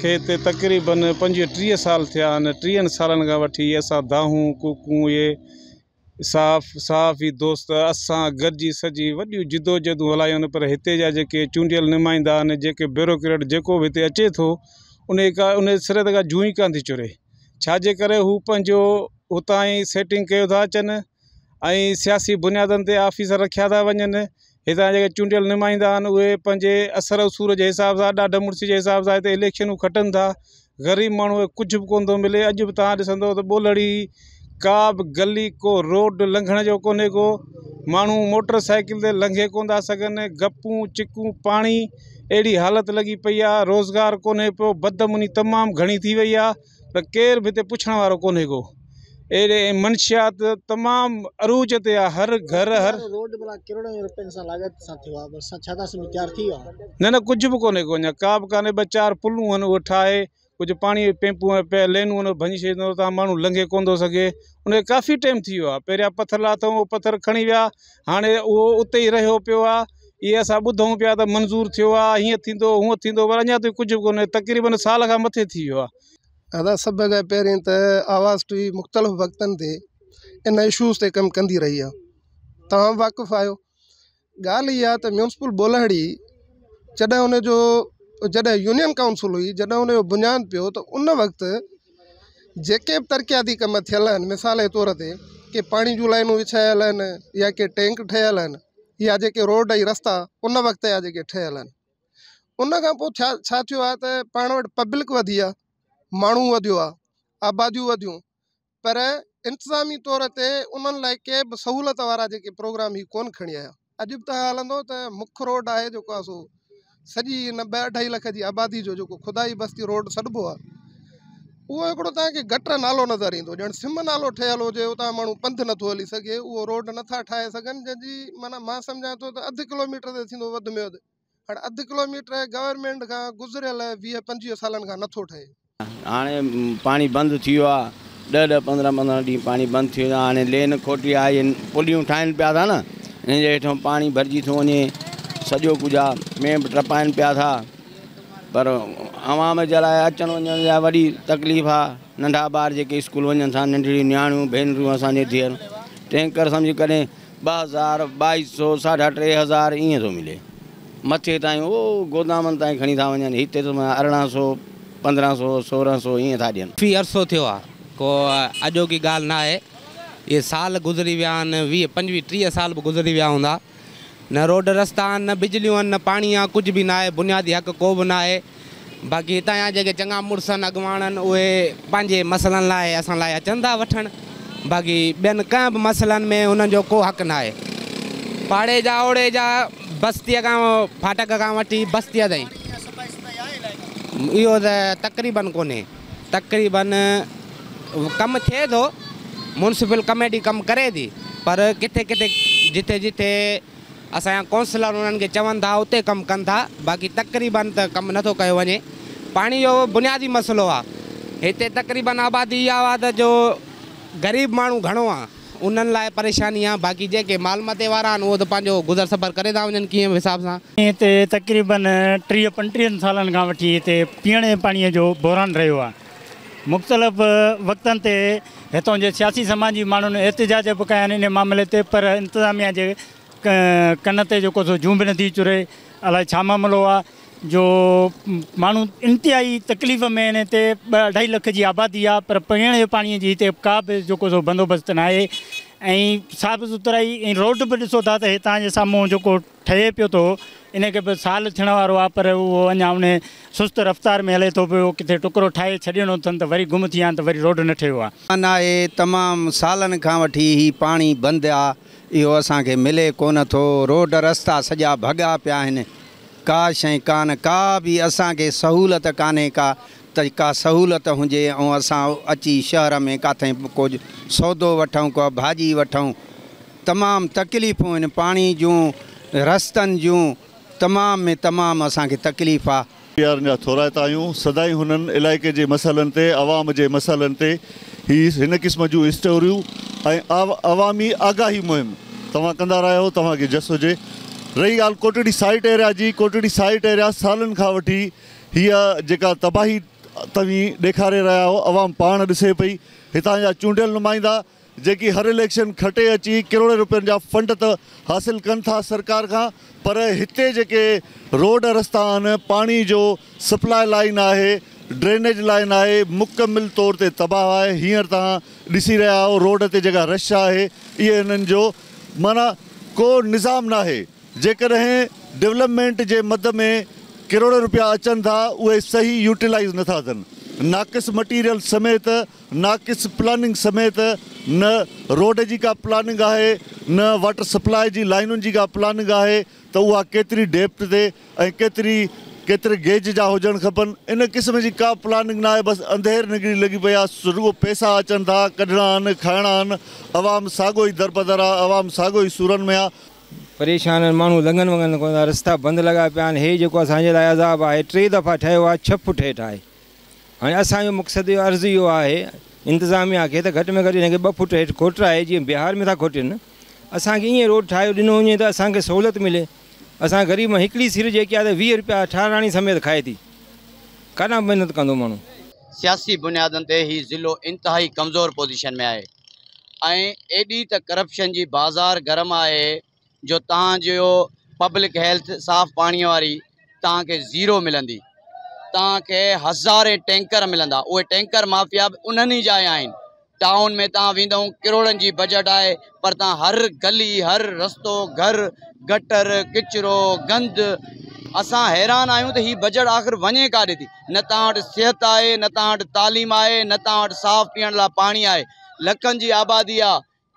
हिते तक़रीबन पंजुवीह टीह साल थिया आहिनि टीहनि सालनि खां वठी असां दाहूं कुकूं इहे साफ़ साफ़ ई दोस्त असां गॾिजी सॼी वॾियूं जिदो जिदूं हलायूं पर हिते जा जेके चूंडियल निमाईंदा आहिनि जेके ब्यूरोक्रेट जेको बि हिते अचे थो उन का उन सिरद खां जूई कान थी चुरे छाजे करे हू पंहिंजो हुतां ई सेटिंग कयो था अचनि ऐं सियासी बुनियादनि ते आफ़िस रखिया था वञनि हितां जा जेके चूंडियल निमाईंदा आहिनि उहे पंहिंजे असर असूर जे हिसाब सां ॾाढो मुड़स जे हिसाब सां हिते इलेक्शनूं खटनि था ग़रीब माण्हू कुझु बि कोन थो मिले अॼु बि तव्हां ॾिसंदव त ॿोलड़ी का बि गली को रोड लंघण जो कोन्हे को माण्हू मोटर साइकिल ते लंघे कोन था सघनि गपूं चिकूं पाणी अहिड़ी हालति लॻी पई आहे रोज़गार कोन्हे पियो बदमुनी तमामु घणी थी वई आहे त केर बि हिते पुछण वारो को अहिड़े मनशियात तमामु अरूज ते आहे न कुझु बि कोन्हे को अञा का बि कोन्हे ॿ चारि पुलू आहिनि उहे ठाहे कुझु पाणीअ पेंपू लाइनूं भॼी छॾियो हुतां माण्हू लंघे कोन थो सघे उन काफ़ी टाइम थी वियो आहे पहिरियां पथर लाथऊं हो पथर खणी विया हाणे उहो उते ई रहियो पियो आहे इहे असां ॿुधूं पिया त मंज़ूर थियो आहे हीअं थींदो हूंअं थींदो पर अञा ताईं कुझु कोन्हे तकरीबन साल खां मथे थी वियो आहे अदा सब खां पहिरीं त आवाज़ टी मुख़्तलिफ़ वक़्तनि इन इशूज़ से कम कंदी रही है तुम वाक़ुफ़ु आहियो ॻाल्हि इहा त म्यूनसिपल ॿोलड़ी जॾहिं हुनजो जॾहिं यूनियन काउंसिल हुई जॾहिं हुनजो बुनियाद पो तो उन वक़्तु जेके बि कम थियल मिसाल के तौर ते के पानी जो लाइनूं विछायल या के टैंक ठयल या जेके रोड रस्ता उन वक़्त जा जेके उन खां पोइ छा छा पब्लिक वधी माण्हू वधियो आहे आबादियूं वधियूं पर इंतिज़ामी तौर ते उन्हनि लाइ के बि सहूलियत वारा जेके प्रोग्राम ई कोन खणी आया अॼु बि तव्हां हलंदो त मुख रोड आहे जेको आहे सो सॼी हिन ॿ अढाई लख जी आबादी जो जेको खुदाई बस्ती रोड सॾिबो आहे उहो हिकिड़ो तव्हांखे गटर नालो नज़र ईंदो ॼणु सिम नालो ठहियलु हुजे उतां माण्हू पंधु नथो हली सघे उहो रोड नथा ठाहे सघनि जंहिंजी माना मां सम्झा थो त अधु किलोमीटर ते थींदो वधि में वधि हाणे अधु किलोमीटर गवर्नमेंट खां गुज़रियल वीह पंजवीह सालनि खां नथो ठहे हाँ पानी बंद थी दह दह पंद्रह पंद्रह ढी पानी बंद थी हाँ लेन खोटी आहे इन पुलियूं पा था न हिन जे हेठां पाणी भरिजी थो वञे में बि टपाइनि पिया था पर आवाम जे लाइ अचणु वञण लाइ तकलीफ़ आ नंढा बार जो स्कूल वन था नंढड़ी न्याणी भेनरूं असांजे धीअरूं टैंकर समझ कॾहिं ॿ हज़ार ॿावीह सौ साढा टे हज़ार इं तो मिले मथे ताईं उहो गोदामनि ताईं खणी था वन इतने तो माना सौ पंद्रह सौ सोरह सौ ईअं था ॾियनि फी अरसो थियो को अॼोकी ॻाल्हि न आहे ये साल गुज़री विया वी वीह पंजवीह टीह साल बि गुज़री विया हूंदा न रोड रस्ता न बिजलू आहिनि न पानी आहे कुझु बि न बुनियादी हक़ को भी ना आहे बाक़ी हितां जा जेके चङा मुड़ुस आहिनि अॻवान आहिनि उहे पंहिंजे मसइलनि था वठणु बाक़ी ॿियनि कंहिं बि मसइलनि में हुननि को हक़ ना पाड़े जा ओड़े जा बस्तीअ खां फाटक का वी बस्तीअ ताईं इहो तक़रीबन कोन्हे तक़रीबन कमु थिए थो म्युनिसिपल कमेटी कम करे थी पर किथे किथे जिथे जिथे असांजा काउंसलर उन्हनि खे था उते कम कन था बाक़ी तक़रीबन त कम नथो कयो वञे जो बुनियादी मसलो आहे हिते तक़रीबन आबादी इहा आहे त जो ग़रीब माण्हू घणो उन लाइ परेशानी आहे बाक़ी जेके मालमते वारा आहिनि उहो गुज़र सफ़र करे हिसाब सां तक़रीबन टीह पटी साल वी वठी हिते पीअण जो बहरान रो आहे मुख़्तलिफ़ वक़्तनि ते हितां सियासी समाज माण्हुनि एतिजाज बि कया आहिनि इन मामले ते पर इंतजामिया के कन ते जेको सो जूं बि नथी चुरे अलाए छा मामिलो जो माण्हू इंतिहाई तकलीफ़ में हिन अढाई लख की आबादी आ पर पीअण जो पाणीअ जी हिते का भी जेको सो बंदोबस्तु न साफ़ सुथराई ऐं रोड भी ॾिसो था त हितां जे साम्हूं जेको ठहे पियो थो इन साल थियण वारो पर उहो अञा उन सुस्त रफ़्तार में हले तो पियो किथे टुकड़ो ठाहे छॾियणो अथनि त वरी गुम थी विया आहिनि त वरी रोड न ठहियो आहे न आहे तमामु सालनि खां वठी हीउ पाणी बंदि मिले को रोड रस्ता सजा भगा पिया का शइ कान का भी असांखे सहूलियत कान्हे का त का सहूलियत हुजे ऐं असां अची शहर में किथे को सौदो वठूं को भाॼी वठूं तमामु तकलीफ़ूं आहिनि पाणी जूं रस्तनि जूं तमामु में तमामु असांखे तकलीफ़ आहे पीआर जा थोरायत आहियूं सदाई हुननि इलाइक़े जे मसइलनि ते आवाम जे मसइलनि ते ही हिन क़िस्म जूं स्टोरियूं ऐं आवामी आगाही मुहिम तव्हां कंदा रहियो तव्हांखे जस हुजे रही ॻाल्हि कोटड़ी साइट एरिया जी कोटड़ी साइट एरिया सालन खां वठी हीअ जेका तबाही तभी ॾेखारे रहा हो आवाम पा ॾिसे पई हितां चूडियल नुमाइंदा जी हर इलेक्शन खटे अची किरोड़े रुपये जा फंड त हासिलु कनि था सरकार खां पर इतने जेके रोड रस्ता पानी जो सप्लाई लाइन है ड्रेनेज लाइन है मुकमिल तौर पर तबाह है हींअर ती रहा रहिया रोड ते जेका रश है ये हिननि जो माना को निज़ाम ना आहे जेकॾहिं डेवलपमेंट जे मद में किरोड़ रुपया अचन था उ सही यूटिलाइज़ ना थियनि नाक़िस मटीरियल समेत नाक़िस प्लानिंग समेत न रोड की का प्लानिंग आहे न वाटर सप्लाई की लाइन की का प्लानिंग आहे त उहा केतरी डेप्थ ते ऐं केतिरी गेज जा होजन खपन इन क़िस्म की का प्लानिंग ना बस अंधेर निगरी लगी पई रुगो पैसा अचन था कढणा खाणा खाइणा आहिनि आवाम साॻियो ई दरपदर आवाम साॻियो ई सूरनि में आहे परेशान आहिनि माण्हू लंगनि वङनि कोन था रस्ता बंदि लॻा पिया आहिनि हे जेको असांजे लाइ अज़ाब आहे टे दफ़ा ठहियो आहे छह फुट हेठि आहे हाणे असांजो मक़सदु जो अर्ज़ु इहो आहे इंतिज़ामिया खे त घटि में घटि हिनखे ॿ फुट हेठि खोटा जीअं बिहार में था खोटनि असांखे ईअं रोड ठाहे ॾिनो वञे त असांखे सहुलियत मिले असां ग़रीब हिकिड़ी सीर जेकी आहे त वीह रुपया ठाराणी समेत खाए थी कॾहिं महिनत कंदो माण्हू सियासी बुनियादनि ते आहे ऐं जो तव्हांजो पब्लिक हेल्थ साफ़ु पाणीअ वारी तव्हांखे ज़ीरो मिलंदी तव्हांखे हज़ारे टैंकर मिलंदा उहे टैंकर माफ़िया बि उन्हनि ई जाइ टाउन में तुम वेंद करोड़न की बजट आहे पर तुम हर गली हर रस्तो घर गटर किचरो गंद असां हैरान आयो तो हीअ बजट आख़िर वने काॾे थी न तव्हां सेहत सिहत आहे न तव्हां वटि तालीम आहे न तव्हां वटि साफ़ु पीअण लाइ पाणी आहे लखनि आबादी आ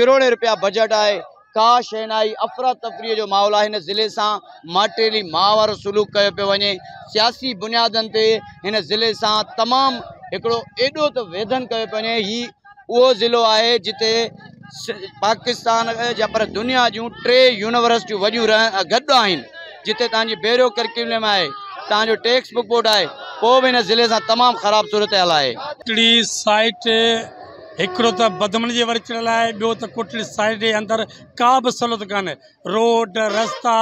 करोड़े रुपया बजट आहे का शइ आई अफ़रा तफरी जो माहौल है ज़िले से माटेली माहवारो सुलूक कयो पियो वञे सियासी बुनियादनि ते हिन ज़िले सां तमामु हिकिड़ो एॾो वेदन कयो पियो वञे हीउ ज़िलो है जिते पाकिस्तान या पर दुनिया जो टे यूनिवर्सिटी वॾियूं रह गॾु जिते तव्हांजी बेरो करिकुलम है तव्हांजो टेक्स्ट बुक बोर्ड आहे पोइ बि हिन ज़िले से तमाम खराब सूरत हाल आहे साइट एक बदमन के वरी चढ़ियल बो ॿियो त तो कोटड़ी साइड के अंदर का भी सहूलत कान्हे रोड रस्ता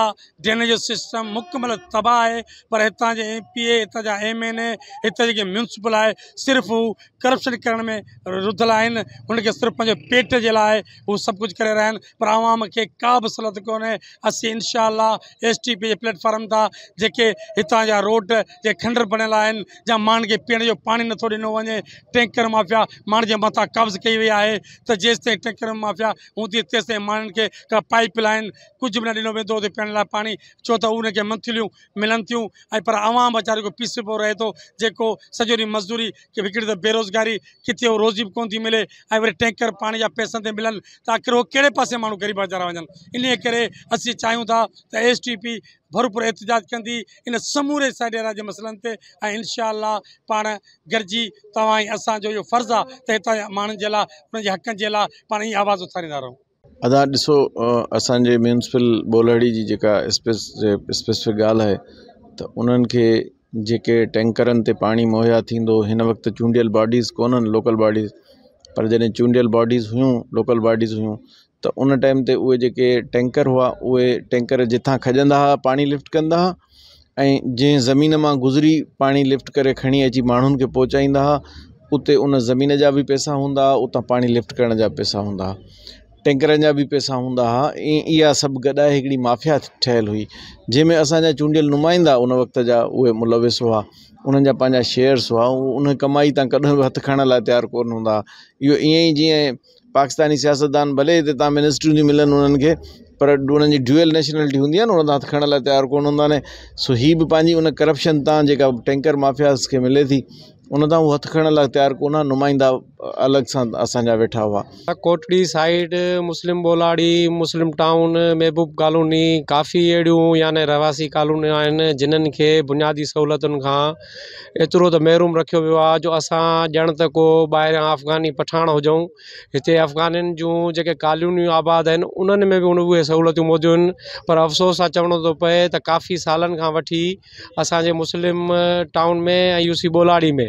ड्रेन जो सिस्टम मुकमल तबाह है पर इत एम पी एत एम एन ए हितां जेके म्यूनसिपल है सिर्फ वो करप्शन कर रुधल उनके सिर्फ पे पेट के लिए वो सब कुछ कर रहा पर आवाम के का भी सहूलत को अस इनशाला एस टी पी प्लेटफॉर्म था जे हितां रोड के खंडर बनल मान जा माण्हुनि पानी नो दिनों पाणी नथो टैंकर माफ़िया मान के मत काबू कब्ज़ कई आहे त तो जेसि ताईं टकर माफ़िया हूंदी तेसि ताईं माण्हुनि खे का पाइप लाइन कुझु बि न ॾिनो छो तो उनके मंथलियूं मिलन थी ऐं पर आवाम वीचारे को पीस पियो रहे थो तो जेको सॼो मज़दूरी की हिकिड़ी त तो बेरोज़गारी किथे रोज़ी भी को मिले वे टैंकर पानी या पैसों ते मिलनि त आख़िर वो कड़े पास माण्हू ग़रीब वीचारा वञनि इन करे असीं था एस टी पी भरपूर एहतजाज कंदीरे इन समूरे ते ऐं इनशा पाण गॾिजी तव्हांजो इहो फर्ज़ु आहे त हितां जा माण्हुनि जे लाइ हुनजे हक़नि जे लाइ पाण ई आवाज़ु उथारींदा रहूं अदा ॾिसो असांजे मुंसिपल ॿोलड़ी जी स्पेस स्पेसिफिक गाल है तो उन्हनि जे टैंकर पानी मुहैया थींदो हिन वक़्तु चूंडियल बॉडीज़ को लोकल बॉडीज़ पर जैसे चूडियल बॉडीज़ हुई लोकल बॉडीज़ हुई तो उन टाइम ते उहे जेके टैंकर हुआ उहे टैंकर जिथां खॼंदा हुआ पाणी लिफ्ट कंदा हुआ ऐं ज़मीन में गुजरी पानी लिफ्ट करे खणी अची माण्हुनि खे पहुचाईंदा हुआ उते उन ज़मीन जा बि पैसा हूंदा हुआ उतां पाणी लिफ्ट करण जा पैसा हूंदा हुआ टैंकरनि जा भी पैसा हूंदा हुआ ऐं इहा सभु माफ़िया ठहियलु हुई जैमें असाजा चूडियल नुमाईंदा उन वक़्त जा उ मुलविस हुआ उन्हनि शेयर्स हुआ उन कमाई तां कॾहिं बि हथु खणण लाइ तयारु कोन हूंदा हुआ इहो पाकिस्तानी सियासतदान भले ही तव्हां मिनिस्ट्रियूं थी मिलन उन्होंने पर उन जी ड्यूअल नेशनलिटी होंगी उन हथ खण तैयार को सो हि भी उन करप्शन तक टैंकर माफियाज़ के मिले थी उन तां उहो हथु खणण लाइ नुमाइंदा अलग सां असा वेठा हुआ हाँ, कोटड़ी साइड मुस्लिम बोलाड़ी मुस्लिम टाउन महबूब कॉलोनी काफ़ी अहिड़ियूं यानि रहवासी कॉलोन आहिनि जिन्हनि खे बुनियादी सहूलियतुनि का एतरो त महरूम रखियो वियो आहे जो असां ॼण त को ॿाहिरां अफ़गानी पठाण हुजूं हिते अफ़गाननि जूं जेके कॉलोनियूं आबाद आहिनि उन में भी उ सहूलत सहूलियतूं पर अफ़सोस सां चवणो थो पए त काफ़ी साल वी वठी मुस्लिम टाउन में ऐं यूसी बोलाड़ी में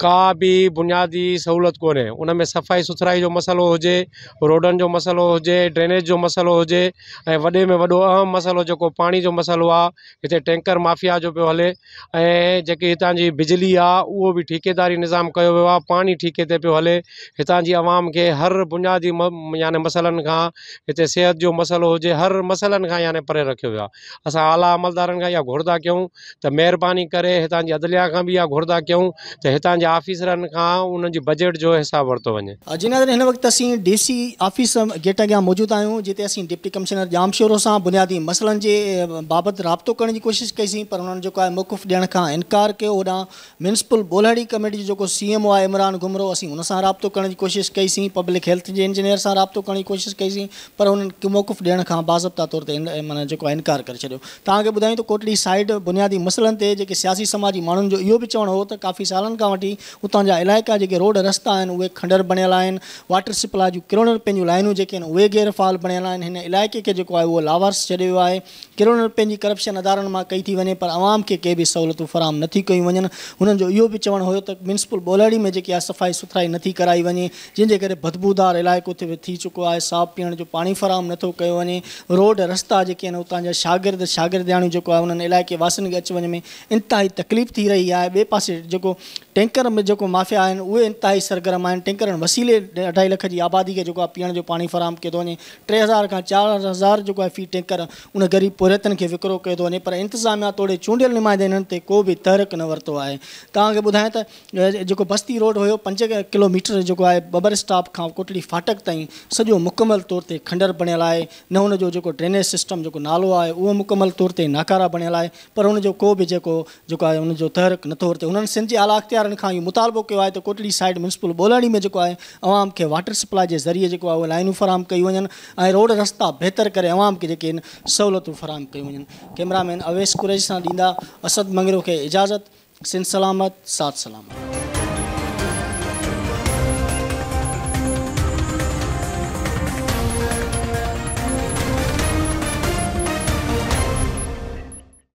का भी बुनियादी सहूलत को उनमें सफ़ाई सुथराई जो मसलो हो रोडन जो मसलो हो ड्रेनेज जो मसलो हो वे में वो अहम मसलो जो पानी जो मसलो आते टैंकर माफ़िया जो पो हले जी जेकी बिजली आहे उहो ठेकेदारी निज़ाम किया पानी आहे पाणी ठीके ते हले हितां आवाम के हर बुनियादी यानि मसलन का इतने सेहत जो मसलो हो हर मसलन का यानि परे रखो वियो अस आला अमलदार घुर्दा क्यों तो मेहरबानी कयूं त अदलिया का भी इहा क्यों तो कयूं पंहिंजा ऑफिसरनि खां उन्हनि बजट जो हिसाबु वरितो वञे जिनादर हिन वक़्तु असीं डी ऑफिस गेट अगर मौजूद आहियूं जिते असीं डिप्टी जाम शोरों से बुनियादी मसलन के बाबत राब्तो करण जी कोशिशि कईसीं पर हुननि मौक़ुफ़ ॾियण का इनकार कयो होॾां म्यूनिसिपल कमेटी जो सी एम ओ आहे इमरान घुमरो असीं हुन सां राब्तो करण जी कोशिशि पब्लिक हेल्थ के इंजीनियर से राब्तो करण की कोशिश कई पर हुननि मौक़ुफ़ ॾियण खां बाज़ाब्ता तौर ते माना इनकार कर छॾियो तव्हांखे ॿुधायूं त कोटड़ी साइड बुनियादी मसइलनि ते जेके सियासी समाजी माण्हुनि जो इो भी चवणो हो तो काफ़ी साल खां थी उतां जा इलाइक़ा जेके रोड रस्ता आहिनि उहे खंडर बणियल आहिनि वाटर सप्लाई जूं किरोड़नि रुपयनि जूं लाइनूं जेके आहिनि उहे गैर फाल बणियल आहिनि हिन इलाइक़े खे जेको आहे उहो लावारस छॾियो आहे किरोड़नि रुपयनि करप्शन अदारनि मां कई थी वञे पर आवाम खे के बि सहूलियतूं फ़राहम नथी कयूं वञनि हुननि जो इहो बि चवणु हुयो त म्युनिसिपल ॿोलाड़ी में जेकी आहे सफ़ाई सुथराई नथी कराई वञे जंहिंजे करे बदबूदार इलाइक़ो थी चुको आहे साफ़ु पीअण जो पाणी फ़राहम नथो कयो वञे रोड रस्ता जेके आहिनि उतां जा शागिर्द शागिर्दयाणियूं जेको आहे हुननि इलाइक़े वासियुनि खे अचु वञ में इंतिहाई तकलीफ़ थी रही आहे ॿिए पासे जेको टैंकर અમે જો કો માફિયા એ ઓ એંતહી સરગ્રમ આ ટેન્કર વસીલે અડાઈ લાખ જી આबादी કે જો પીણ જો પાણી ફરામ કે તો ને 3000 કા 4000 જો ફી ટેન્કર ઉને ગરીબ પુરેતન કે વિકરો કે તો ને પર ઇંતзаમાત ઓડે ચુંડલ નિમાજે ને તે કો ભી તહરક ન વર્તો આએ તાકે બુધાય તા જો કો બસ્તી રોડ હોયો 5 કિલોમીટર જો કો હે બબર સ્ટોપ કા કોટડી ફાટક તઈ સજો મકમલ તોરતે ખંડર બનેલાય ન ઉન જો જો કો ડ્રેનેજ સિસ્ટમ જો કો નાલો આ એ ઓ મકમલ તોરતે નાકારા બનેલાય પર ઉન જો કો ભી જો કો જો કો આ ઉન જો તહરક ન થતો ઉનન સિંહજી આલા અખતियार आहियूं मुतालबो कयो आहे त कोटड़ी साइड म्युनिसिपल ॿोलाणी में जो है अवाम के वाटर सप्लाई के ज़रिए जेको आहे उहे लाइनूं फ़राहम कयूं वञनि रोड रस्ता बेहतर करे अवाम के जेके आहिनि सहूलियतूं फ़राहम कयूं कैमरामैन अवेश कुरेश सां ॾींदा असद मंगरों के इजाज़त सिंध सलामत सात सलामत